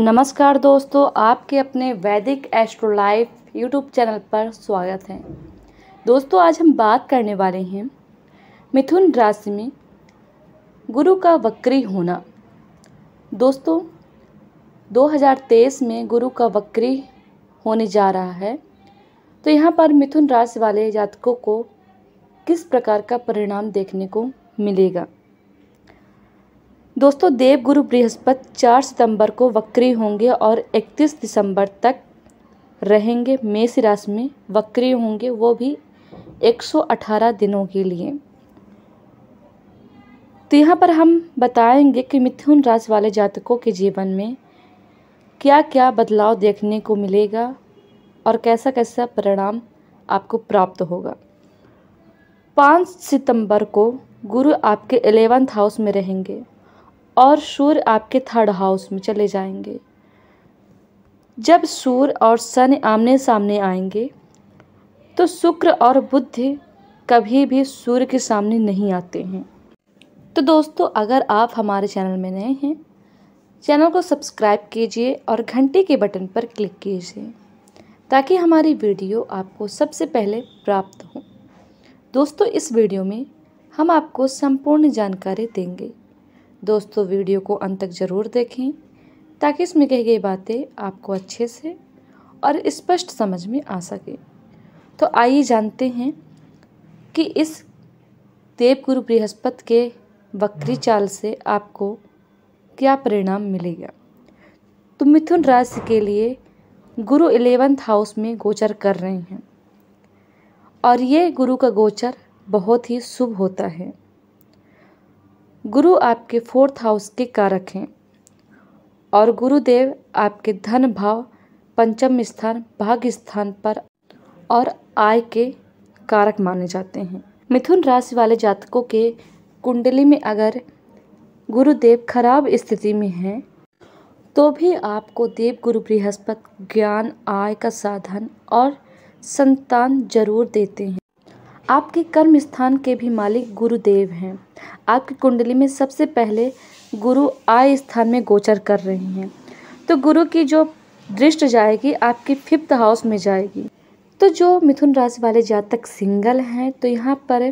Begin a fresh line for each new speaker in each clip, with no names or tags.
नमस्कार दोस्तों आपके अपने वैदिक एस्ट्रो लाइफ यूट्यूब चैनल पर स्वागत है दोस्तों आज हम बात करने वाले हैं मिथुन राशि में गुरु का वक्री होना दोस्तों 2023 में गुरु का वक्री होने जा रहा है तो यहाँ पर मिथुन राशि वाले जातकों को किस प्रकार का परिणाम देखने को मिलेगा दोस्तों देव गुरु बृहस्पति चार सितंबर को वक्री होंगे और 31 दिसंबर तक रहेंगे मेष राशि में वक्री होंगे वो भी 118 दिनों के लिए तो यहाँ पर हम बताएंगे कि मिथुन राशि वाले जातकों के जीवन में क्या क्या बदलाव देखने को मिलेगा और कैसा कैसा परिणाम आपको प्राप्त होगा पाँच सितंबर को गुरु आपके एलेवंथ हाउस में रहेंगे और सूर्य आपके थर्ड हाउस में चले जाएंगे जब सूर्य और सन आमने सामने आएंगे तो शुक्र और बुद्ध कभी भी सूर्य के सामने नहीं आते हैं तो दोस्तों अगर आप हमारे चैनल में नए हैं चैनल को सब्सक्राइब कीजिए और घंटे के बटन पर क्लिक कीजिए ताकि हमारी वीडियो आपको सबसे पहले प्राप्त हो दोस्तों इस वीडियो में हम आपको संपूर्ण जानकारी देंगे दोस्तों वीडियो को अंत तक ज़रूर देखें ताकि इसमें कही गई बातें आपको अच्छे से और स्पष्ट समझ में आ सके तो आइए जानते हैं कि इस देवगुरु बृहस्पति के वक्री चाल से आपको क्या परिणाम मिलेगा तो मिथुन राशि के लिए गुरु इलेवंथ हाउस में गोचर कर रहे हैं और ये गुरु का गोचर बहुत ही शुभ होता है गुरु आपके फोर्थ हाउस के कारक हैं और गुरुदेव आपके धन भाव पंचम स्थान भाग्य स्थान पर और आय के कारक माने जाते हैं मिथुन राशि वाले जातकों के कुंडली में अगर गुरुदेव खराब स्थिति में हैं तो भी आपको देव गुरु बृहस्पति ज्ञान आय का साधन और संतान जरूर देते हैं आपके कर्म स्थान के भी मालिक गुरुदेव हैं आपकी कुंडली में सबसे पहले गुरु आय स्थान में गोचर कर रहे हैं तो गुरु की जो दृष्ट जाएगी आपकी फिफ्थ हाउस में जाएगी तो जो मिथुन राशि वाले जातक सिंगल हैं तो यहाँ पर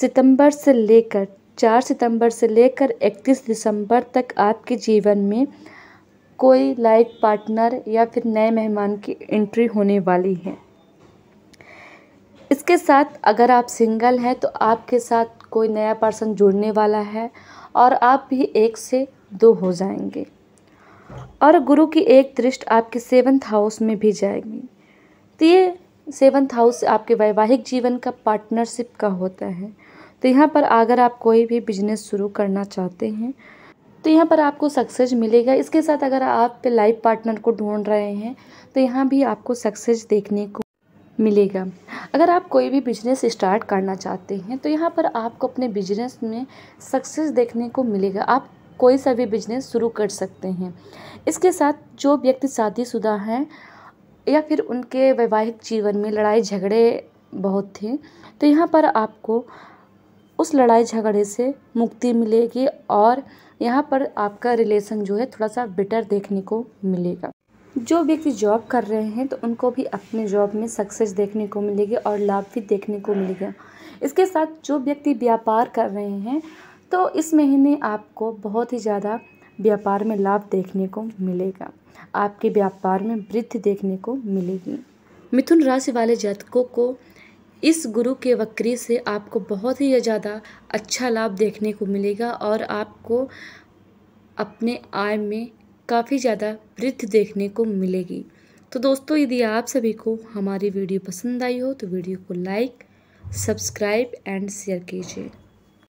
सितंबर से लेकर चार सितंबर से लेकर इकतीस दिसंबर तक आपके जीवन में कोई लाइफ पार्टनर या फिर नए मेहमान की एंट्री होने वाली है इसके साथ अगर आप सिंगल हैं तो आपके साथ कोई नया पर्सन जुड़ने वाला है और आप भी एक से दो हो जाएंगे और गुरु की एक दृष्टि आपके सेवन्थ हाउस में भी जाएगी तो ये सेवन्थ हाउस आपके वैवाहिक जीवन का पार्टनरशिप का होता है तो यहाँ पर अगर आप कोई भी बिजनेस शुरू करना चाहते हैं तो यहाँ पर आपको सक्सेस मिलेगा इसके साथ अगर आप लाइफ पार्टनर को ढूंढ रहे हैं तो यहाँ भी आपको सक्सेस देखने को मिलेगा अगर आप कोई भी बिजनेस स्टार्ट करना चाहते हैं तो यहाँ पर आपको अपने बिजनेस में सक्सेस देखने को मिलेगा आप कोई सा भी बिजनेस शुरू कर सकते हैं इसके साथ जो व्यक्ति शादीशुदा हैं या फिर उनके वैवाहिक जीवन में लड़ाई झगड़े बहुत थे तो यहाँ पर आपको उस लड़ाई झगड़े से मुक्ति मिलेगी और यहाँ पर आपका रिलेशन जो है थोड़ा सा बेटर देखने को मिलेगा जो व्यक्ति जॉब कर रहे हैं तो उनको भी अपने जॉब में सक्सेस देखने को मिलेगी और लाभ भी देखने को मिलेगा इसके साथ जो व्यक्ति व्यापार कर रहे हैं तो इस महीने आपको बहुत ही ज़्यादा व्यापार में लाभ देखने को मिलेगा आपके व्यापार में वृद्धि देखने को मिलेगी मिथुन राशि वाले जातकों को इस गुरु के वक्री से आपको बहुत ही ज़्यादा अच्छा लाभ देखने को मिलेगा और आपको अपने आय में काफ़ी ज़्यादा वृद्धि देखने को मिलेगी तो दोस्तों यदि आप सभी को हमारी वीडियो पसंद आई हो तो वीडियो को लाइक सब्सक्राइब एंड शेयर कीजिए